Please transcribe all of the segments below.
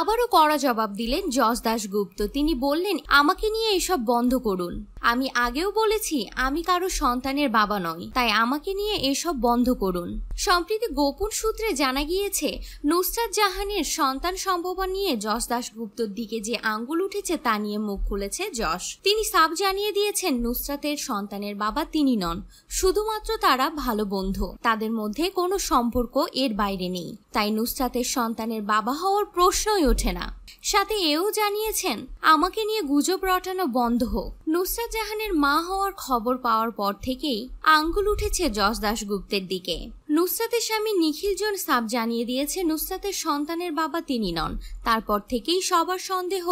আবারও কড়া জবাব দিলেন যশ দাশগুপ্ত তিনি বললেন আমাকে নিয়ে এসব বন্ধ করুন আমি আগেও বলেছি আমি কারো সন্তানের বাবা নই তাই আমাকে নিয়ে এসব বন্ধ করুন সম্প্রতি গোপন সূত্রে জানা গিয়েছে নুসরাত জাহানের সন্তান সম্ভবন নিয়ে যশ দাশগুপ্তর দিকে যে আঙ্গুল উঠেছে তা নিয়ে মুখ খুলেছে যশ তিনি সাব জানিয়ে দিয়েছেন নুসরাতের সন্তানের বাবা তিনি নন শুধুমাত্র তারা ভালো বন্ধু তাদের মধ্যে কোনো সম্পর্ক এর বাইরে নেই তাই নুসরাতের সন্তানের বাবা হওয়ার প্রশ্নই ওঠে না সাথে এও জানিয়েছেন আমাকে নিয়ে গুজব রটানো বন্ধ হোক নুসরাত জাহানের মা হওয়ার খবর পাওয়ার পর থেকেই আঙ্গুল উঠেছে যশ দাশগুপ্তের দিকে নুসরাতের স্বামী নিখিল জন সাব জানিয়ে দিয়েছে নুসরাতের সন্তানের বাবা তিনি নন তারপর থেকেই সবার সন্দেহ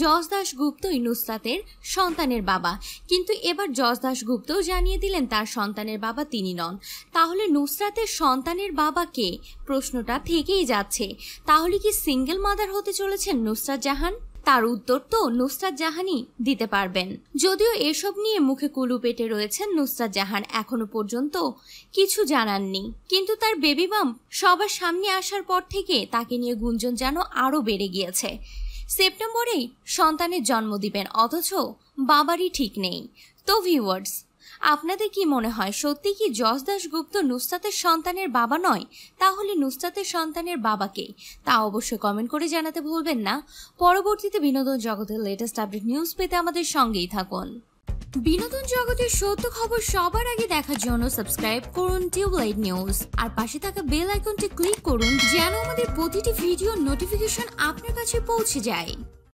জজ গুপ্তই নুসরাতের সন্তানের বাবা কিন্তু এবার জজ গুপ্তও জানিয়ে দিলেন তার সন্তানের বাবা তিনি নন তাহলে নুসরাতের সন্তানের বাবা কে প্রশ্নটা থেকেই যাচ্ছে তাহলে কি সিঙ্গেল মাদার হতে চলেছেন নুসরাত জাহান তার উত্তর তো নুসরাত জাহানই দিতে পারবেন যদিও এসব নিয়ে মুখে কুলু পেটে রয়েছেন নুসরাত জাহান এখনো পর্যন্ত কিছু জানাননি কিন্তু তার বেবি বাম সবার সামনে আসার পর থেকে তাকে নিয়ে গুঞ্জন যেন আরও বেড়ে গিয়েছে সেপ্টেম্বরেই সন্তানের জন্ম দিবেন অথচ বাবারই ঠিক নেই তো ভিউয়ার্স আপনাদের কি মনে হয় সত্যি কি যশ দাশগুপ্ত নুস্তাতের সন্তানের বাবা নয় তাহলে নুস্তাতের সন্তানের বাবাকে তা অবশ্যই কমেন্ট করে জানাতে ভুলবেন না পরবর্তীতে বিনোদন জগতের লেটেস্ট আপডেট নিউজ পেতে আমাদের সঙ্গেই থাকুন বিনোদন জগতের সত্য খবর সবার আগে দেখার জন্য সাবস্ক্রাইব করুন টিউবলাইট নিউজ আর পাশে থাকা বেল আইকনটি ক্লিক করুন যেন আমাদের প্রতিটি ভিডিও নোটিফিকেশন আপনার কাছে পৌঁছে যায়